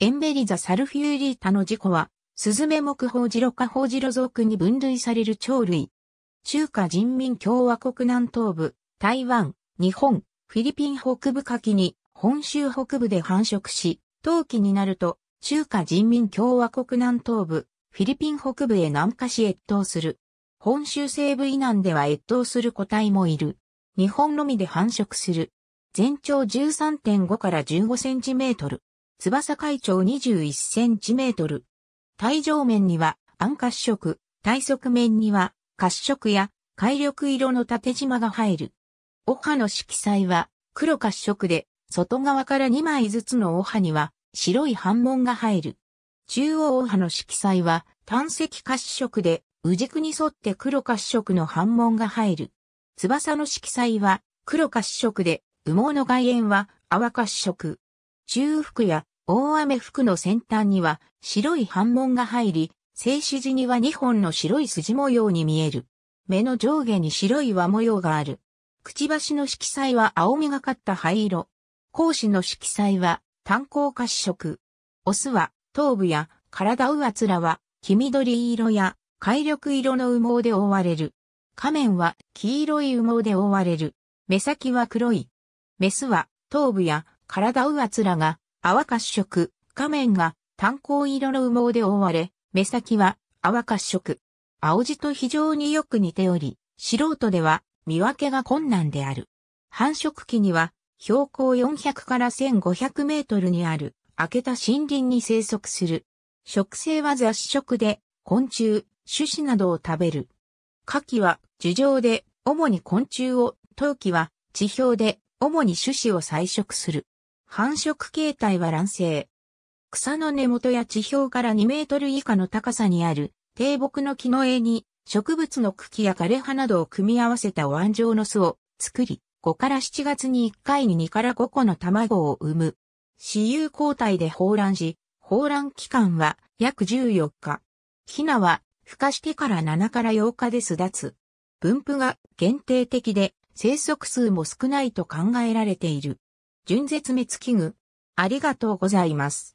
エンベリザ・サルフューリータの事故は、スズメ目ホウジロ科ホウジロ属に分類される鳥類。中華人民共和国南東部、台湾、日本、フィリピン北部下季に本州北部で繁殖し、冬季になると中華人民共和国南東部、フィリピン北部へ南下し越冬する。本州西部以南では越冬する個体もいる。日本のみで繁殖する。全長13.5から15センチメートル。翼海長21センチメートル。体上面には暗褐色、体側面には褐色や海緑色の縦縞が入る。オハの色彩は黒褐色で、外側から2枚ずつのオハには白い斑紋が入る。中央オハの色彩は単赤褐色で、右軸に沿って黒褐色の斑紋が入る。翼の色彩は黒褐色で、羽毛の外縁は淡褐色。中腹や大雨服の先端には白い斑紋が入り、静止時には2本の白い筋模様に見える。目の上下に白い輪模様がある。くちばしの色彩は青みがかった灰色。講師の色彩は単光褐色。オスは頭部や体うあつらは黄緑色や海緑色の羽毛で覆われる。仮面は黄色い羽毛で覆われる。目先は黒い。メスは頭部や体うあつらが泡褐色、下面が炭鉱色の羽毛で覆われ、目先は泡褐色。青地と非常によく似ており、素人では見分けが困難である。繁殖期には標高400から1500メートルにある明けた森林に生息する。食性は雑食で昆虫、種子などを食べる。夏季は樹上で主に昆虫を、冬季は地表で主に種子を採食する。繁殖形態は卵生。草の根元や地表から2メートル以下の高さにある低木の木の枝に植物の茎や枯れ葉などを組み合わせたお椀状の巣を作り、5から7月に1回に2から5個の卵を産む。私有交代で放卵し、放卵期間は約14日。ヒナは孵化してから7から8日で巣立つ。分布が限定的で生息数も少ないと考えられている。準絶滅危惧。ありがとうございます。